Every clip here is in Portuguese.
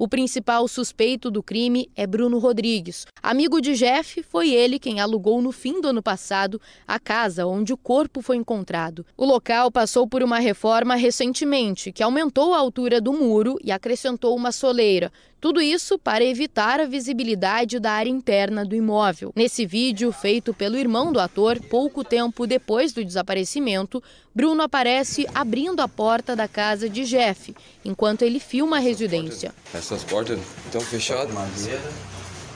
O principal suspeito do crime é Bruno Rodrigues. Amigo de Jeff, foi ele quem alugou no fim do ano passado a casa onde o corpo foi encontrado. O local passou por uma reforma recentemente, que aumentou a altura do muro e acrescentou uma soleira. Tudo isso para evitar a visibilidade da área interna do imóvel. Nesse vídeo, feito pelo irmão do ator, pouco tempo depois do desaparecimento, Bruno aparece abrindo a porta da casa de Jeff, enquanto ele filma a residência. Essas portas estão fechadas. Madeira.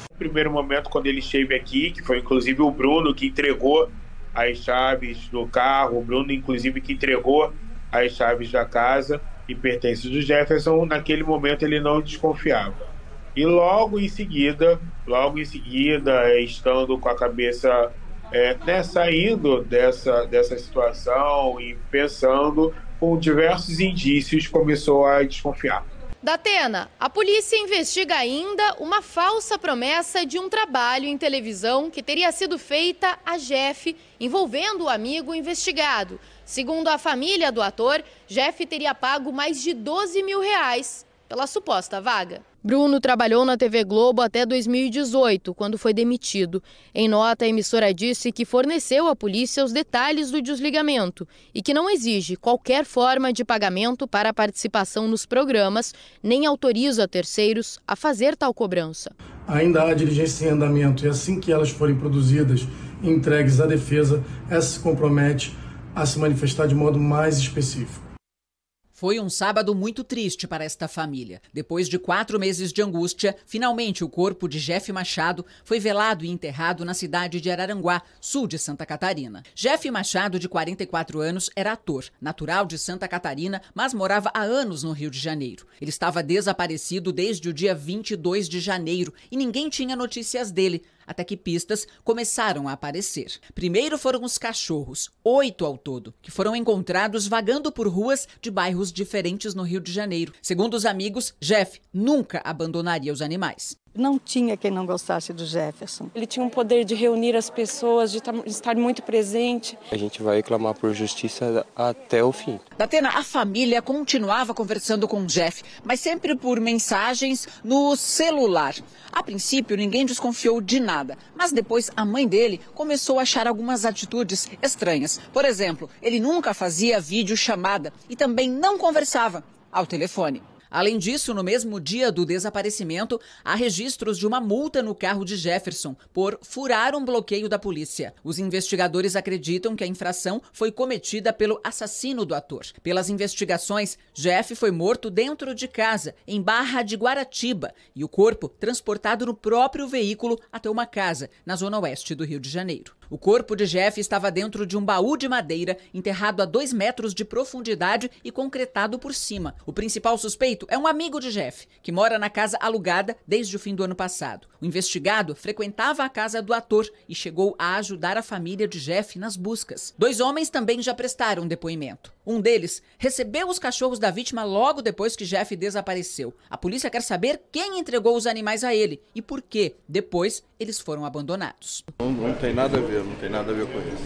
No primeiro momento, quando ele esteve aqui, que foi inclusive o Bruno que entregou as chaves do carro, o Bruno, inclusive, que entregou as chaves da casa e pertence do Jefferson, naquele momento ele não desconfiava. E logo em seguida, logo em seguida, estando com a cabeça é, né, saindo dessa, dessa situação e pensando com diversos indícios, começou a desconfiar. Datena, a polícia investiga ainda uma falsa promessa de um trabalho em televisão que teria sido feita a Jeff, envolvendo o amigo investigado. Segundo a família do ator, Jeff teria pago mais de 12 mil reais pela suposta vaga. Bruno trabalhou na TV Globo até 2018, quando foi demitido. Em nota, a emissora disse que forneceu à polícia os detalhes do desligamento e que não exige qualquer forma de pagamento para a participação nos programas, nem autoriza terceiros a fazer tal cobrança. Ainda há diligência em andamento e assim que elas forem produzidas e entregues à defesa, essa se compromete a se manifestar de modo mais específico. Foi um sábado muito triste para esta família. Depois de quatro meses de angústia, finalmente o corpo de Jeff Machado foi velado e enterrado na cidade de Araranguá, sul de Santa Catarina. Jeff Machado, de 44 anos, era ator, natural de Santa Catarina, mas morava há anos no Rio de Janeiro. Ele estava desaparecido desde o dia 22 de janeiro e ninguém tinha notícias dele, até que pistas começaram a aparecer. Primeiro foram os cachorros, oito ao todo, que foram encontrados vagando por ruas de bairros diferentes no Rio de Janeiro. Segundo os amigos, Jeff nunca abandonaria os animais. Não tinha quem não gostasse do Jefferson. Ele tinha um poder de reunir as pessoas, de estar muito presente. A gente vai reclamar por justiça até o fim. Da Atena, a família continuava conversando com o Jeff, mas sempre por mensagens no celular. A princípio, ninguém desconfiou de nada, mas depois a mãe dele começou a achar algumas atitudes estranhas. Por exemplo, ele nunca fazia vídeo chamada e também não conversava ao telefone. Além disso, no mesmo dia do desaparecimento, há registros de uma multa no carro de Jefferson por furar um bloqueio da polícia. Os investigadores acreditam que a infração foi cometida pelo assassino do ator. Pelas investigações, Jeff foi morto dentro de casa, em Barra de Guaratiba, e o corpo transportado no próprio veículo até uma casa, na zona oeste do Rio de Janeiro. O corpo de Jeff estava dentro de um baú de madeira, enterrado a dois metros de profundidade e concretado por cima. O principal suspeito é um amigo de Jeff, que mora na casa alugada desde o fim do ano passado. O investigado frequentava a casa do ator e chegou a ajudar a família de Jeff nas buscas. Dois homens também já prestaram depoimento. Um deles recebeu os cachorros da vítima logo depois que Jeff desapareceu. A polícia quer saber quem entregou os animais a ele e por que, depois, eles foram abandonados. Não, não tem nada a ver, não tem nada a ver com isso.